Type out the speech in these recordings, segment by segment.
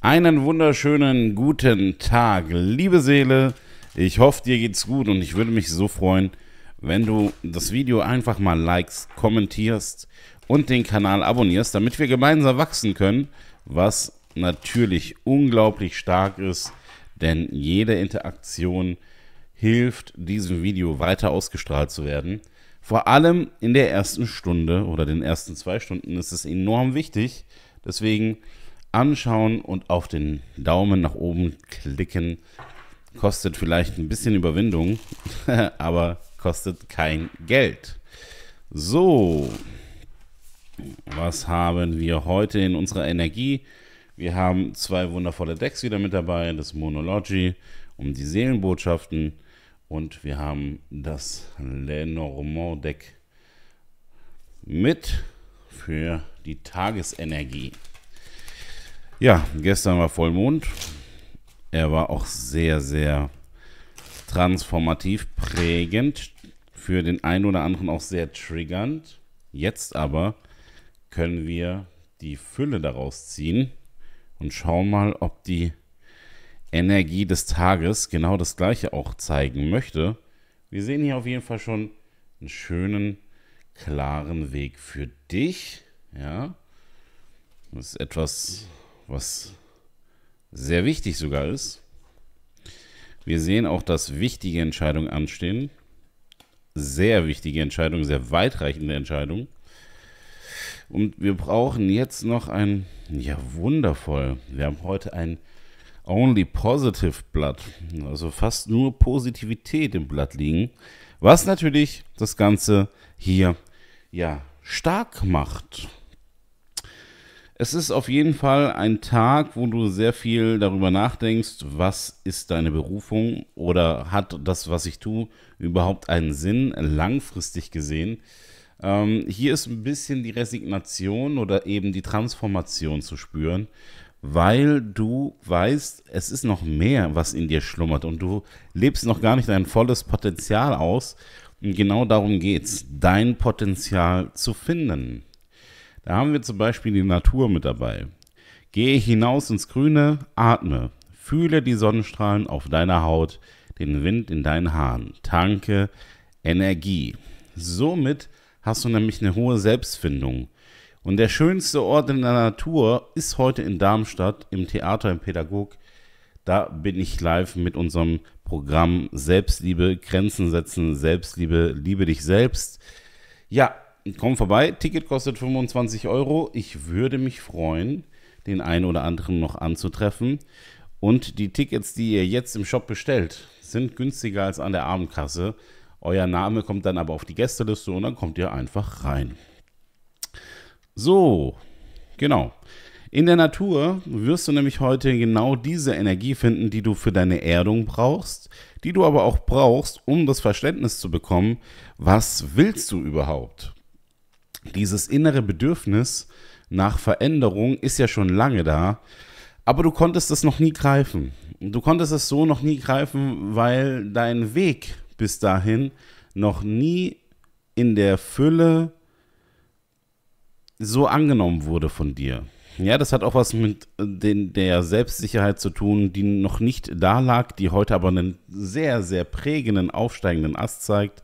Einen wunderschönen guten Tag, liebe Seele. Ich hoffe, dir geht's gut und ich würde mich so freuen, wenn du das Video einfach mal likest, kommentierst und den Kanal abonnierst, damit wir gemeinsam wachsen können, was natürlich unglaublich stark ist, denn jede Interaktion hilft, diesem Video weiter ausgestrahlt zu werden. Vor allem in der ersten Stunde oder den ersten zwei Stunden ist es enorm wichtig. Deswegen anschauen und auf den Daumen nach oben klicken. Kostet vielleicht ein bisschen Überwindung, aber kostet kein Geld. So, was haben wir heute in unserer Energie? Wir haben zwei wundervolle Decks wieder mit dabei, das Monology um die Seelenbotschaften und wir haben das Lenormand Deck mit für die Tagesenergie. Ja, gestern war Vollmond. Er war auch sehr, sehr transformativ, prägend, für den einen oder anderen auch sehr triggernd. Jetzt aber können wir die Fülle daraus ziehen und schauen mal, ob die Energie des Tages genau das gleiche auch zeigen möchte. Wir sehen hier auf jeden Fall schon einen schönen, klaren Weg für dich. Ja, das ist etwas, was sehr wichtig sogar ist. Wir sehen auch, dass wichtige Entscheidungen anstehen. Sehr wichtige Entscheidungen, sehr weitreichende Entscheidungen. Und wir brauchen jetzt noch ein, ja wundervoll, wir haben heute ein Only Positive Blood, also fast nur Positivität im Blatt liegen, was natürlich das Ganze hier ja stark macht. Es ist auf jeden Fall ein Tag, wo du sehr viel darüber nachdenkst, was ist deine Berufung oder hat das, was ich tue, überhaupt einen Sinn langfristig gesehen. Ähm, hier ist ein bisschen die Resignation oder eben die Transformation zu spüren, weil du weißt, es ist noch mehr, was in dir schlummert und du lebst noch gar nicht dein volles Potenzial aus. Und genau darum geht's, dein Potenzial zu finden. Da haben wir zum Beispiel die Natur mit dabei. Gehe hinaus ins Grüne, atme, fühle die Sonnenstrahlen auf deiner Haut, den Wind in deinen Haaren, tanke Energie. Somit hast du nämlich eine hohe Selbstfindung und der schönste Ort in der Natur ist heute in Darmstadt im Theater im Pädagog. Da bin ich live mit unserem Programm Selbstliebe, Grenzen setzen, Selbstliebe, liebe dich selbst. Ja, komm vorbei. Ticket kostet 25 Euro. Ich würde mich freuen, den einen oder anderen noch anzutreffen. Und die Tickets, die ihr jetzt im Shop bestellt, sind günstiger als an der Abendkasse. Euer Name kommt dann aber auf die Gästeliste und dann kommt ihr einfach rein. So, genau. In der Natur wirst du nämlich heute genau diese Energie finden, die du für deine Erdung brauchst, die du aber auch brauchst, um das Verständnis zu bekommen, was willst du überhaupt? Dieses innere Bedürfnis nach Veränderung ist ja schon lange da, aber du konntest es noch nie greifen. Du konntest es so noch nie greifen, weil dein Weg bis dahin noch nie in der Fülle so angenommen wurde von dir. Ja, das hat auch was mit äh, den, der Selbstsicherheit zu tun, die noch nicht da lag, die heute aber einen sehr, sehr prägenden, aufsteigenden Ast zeigt.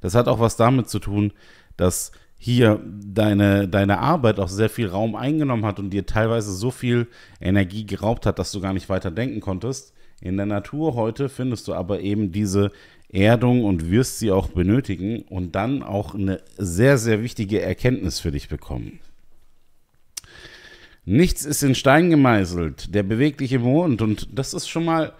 Das hat auch was damit zu tun, dass hier deine, deine Arbeit auch sehr viel Raum eingenommen hat und dir teilweise so viel Energie geraubt hat, dass du gar nicht weiter denken konntest. In der Natur heute findest du aber eben diese Erdung und wirst sie auch benötigen und dann auch eine sehr, sehr wichtige Erkenntnis für dich bekommen. Nichts ist in Stein gemeißelt, der bewegliche Mond und das ist schon mal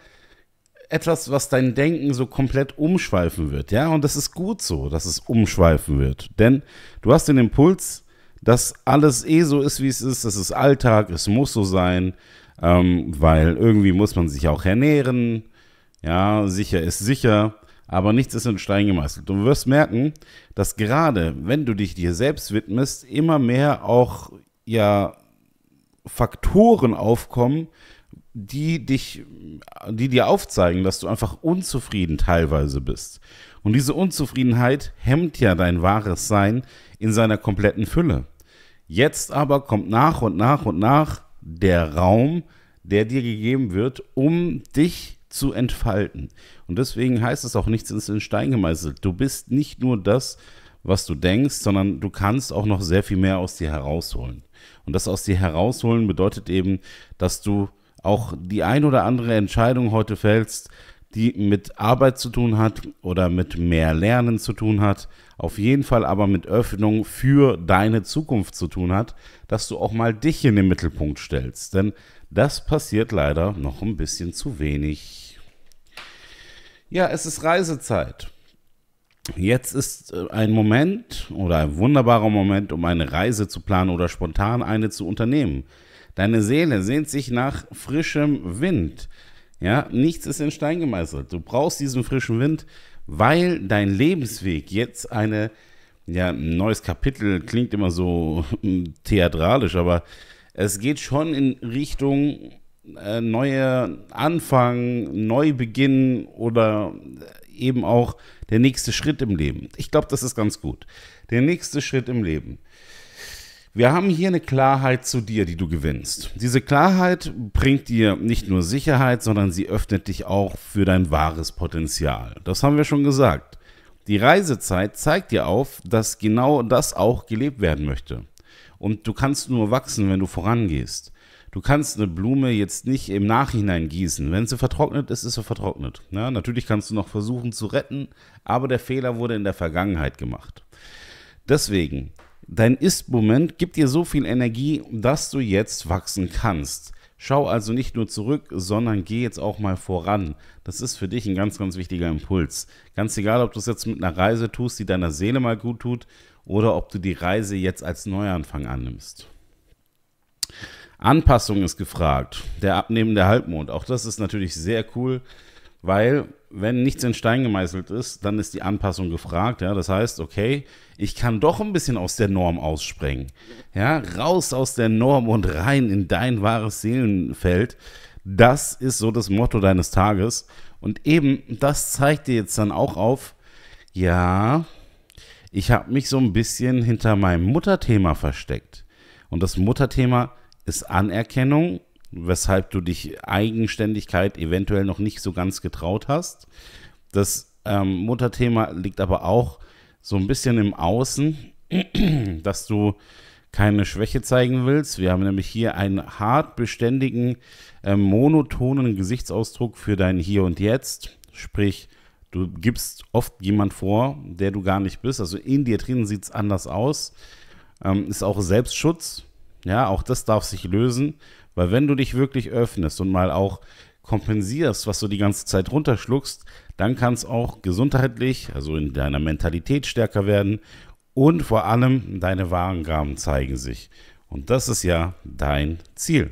etwas, was dein Denken so komplett umschweifen wird, ja, und das ist gut so, dass es umschweifen wird, denn du hast den Impuls, dass alles eh so ist, wie es ist, das ist Alltag, es muss so sein, ähm, weil irgendwie muss man sich auch ernähren, ja, sicher ist sicher, aber nichts ist in Stein gemeißelt. Du wirst merken, dass gerade wenn du dich dir selbst widmest, immer mehr auch ja Faktoren aufkommen, die dich, die dir aufzeigen, dass du einfach unzufrieden teilweise bist. Und diese Unzufriedenheit hemmt ja dein wahres Sein in seiner kompletten Fülle. Jetzt aber kommt nach und nach und nach der Raum, der dir gegeben wird, um dich zu entfalten. Und deswegen heißt es auch, nichts ins Stein gemeißelt. Du bist nicht nur das, was du denkst, sondern du kannst auch noch sehr viel mehr aus dir herausholen. Und das aus dir herausholen bedeutet eben, dass du auch die ein oder andere Entscheidung heute fällst, die mit Arbeit zu tun hat oder mit mehr Lernen zu tun hat, auf jeden Fall aber mit Öffnung für deine Zukunft zu tun hat, dass du auch mal dich in den Mittelpunkt stellst. Denn das passiert leider noch ein bisschen zu wenig ja, es ist Reisezeit. Jetzt ist äh, ein Moment oder ein wunderbarer Moment, um eine Reise zu planen oder spontan eine zu unternehmen. Deine Seele sehnt sich nach frischem Wind. Ja, nichts ist in Stein gemeißelt. Du brauchst diesen frischen Wind, weil dein Lebensweg jetzt eine ja, ein neues Kapitel klingt immer so hm, theatralisch, aber es geht schon in Richtung äh, neue Anfang, Neubeginn oder eben auch der nächste Schritt im Leben. Ich glaube, das ist ganz gut. Der nächste Schritt im Leben. Wir haben hier eine Klarheit zu dir, die du gewinnst. Diese Klarheit bringt dir nicht nur Sicherheit, sondern sie öffnet dich auch für dein wahres Potenzial. Das haben wir schon gesagt. Die Reisezeit zeigt dir auf, dass genau das auch gelebt werden möchte. Und du kannst nur wachsen, wenn du vorangehst. Du kannst eine Blume jetzt nicht im Nachhinein gießen. Wenn sie vertrocknet ist, ist sie vertrocknet. Ja, ne? natürlich kannst du noch versuchen zu retten, aber der Fehler wurde in der Vergangenheit gemacht. Deswegen, dein Ist-Moment gibt dir so viel Energie, dass du jetzt wachsen kannst. Schau also nicht nur zurück, sondern geh jetzt auch mal voran. Das ist für dich ein ganz, ganz wichtiger Impuls. Ganz egal, ob du es jetzt mit einer Reise tust, die deiner Seele mal gut tut, oder ob du die Reise jetzt als Neuanfang annimmst. Anpassung ist gefragt. Der abnehmende Halbmond. Auch das ist natürlich sehr cool, weil wenn nichts in Stein gemeißelt ist, dann ist die Anpassung gefragt. Ja? Das heißt, okay, ich kann doch ein bisschen aus der Norm aussprengen. Ja? Raus aus der Norm und rein in dein wahres Seelenfeld. Das ist so das Motto deines Tages. Und eben, das zeigt dir jetzt dann auch auf, ja, ich habe mich so ein bisschen hinter meinem Mutterthema versteckt. Und das Mutterthema ist ist Anerkennung, weshalb du dich Eigenständigkeit eventuell noch nicht so ganz getraut hast. Das ähm, Mutterthema liegt aber auch so ein bisschen im Außen, dass du keine Schwäche zeigen willst. Wir haben nämlich hier einen hart beständigen, äh, monotonen Gesichtsausdruck für dein Hier und Jetzt. Sprich, du gibst oft jemand vor, der du gar nicht bist. Also in dir drin sieht es anders aus. Ähm, ist auch Selbstschutz, ja, auch das darf sich lösen, weil wenn du dich wirklich öffnest und mal auch kompensierst, was du die ganze Zeit runterschluckst, dann kann es auch gesundheitlich, also in deiner Mentalität stärker werden und vor allem deine Warengaben zeigen sich. Und das ist ja dein Ziel.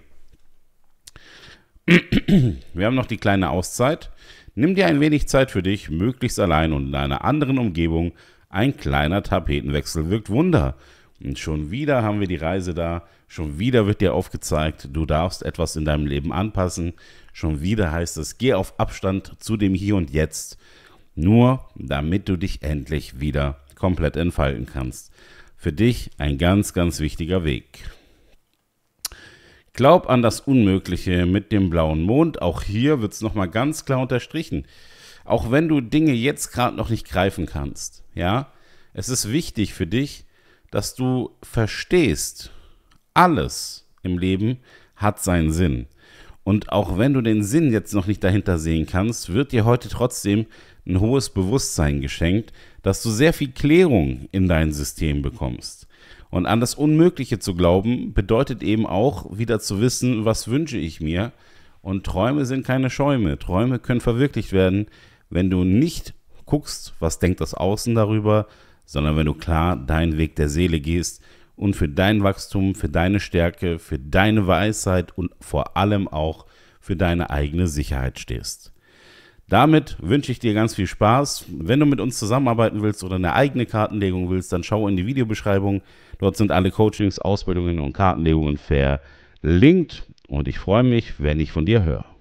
Wir haben noch die kleine Auszeit. Nimm dir ein wenig Zeit für dich, möglichst allein und in einer anderen Umgebung. Ein kleiner Tapetenwechsel wirkt Wunder. Und schon wieder haben wir die Reise da, schon wieder wird dir aufgezeigt, du darfst etwas in deinem Leben anpassen, schon wieder heißt es, geh auf Abstand zu dem Hier und Jetzt, nur damit du dich endlich wieder komplett entfalten kannst. Für dich ein ganz, ganz wichtiger Weg. Glaub an das Unmögliche mit dem blauen Mond, auch hier wird es nochmal ganz klar unterstrichen. Auch wenn du Dinge jetzt gerade noch nicht greifen kannst, ja, es ist wichtig für dich, dass du verstehst, alles im Leben hat seinen Sinn. Und auch wenn du den Sinn jetzt noch nicht dahinter sehen kannst, wird dir heute trotzdem ein hohes Bewusstsein geschenkt, dass du sehr viel Klärung in dein System bekommst. Und an das Unmögliche zu glauben, bedeutet eben auch wieder zu wissen, was wünsche ich mir. Und Träume sind keine Schäume. Träume können verwirklicht werden, wenn du nicht guckst, was denkt das Außen darüber, sondern wenn du klar deinen Weg der Seele gehst und für dein Wachstum, für deine Stärke, für deine Weisheit und vor allem auch für deine eigene Sicherheit stehst. Damit wünsche ich dir ganz viel Spaß. Wenn du mit uns zusammenarbeiten willst oder eine eigene Kartenlegung willst, dann schau in die Videobeschreibung. Dort sind alle Coachings, Ausbildungen und Kartenlegungen verlinkt. Und ich freue mich, wenn ich von dir höre.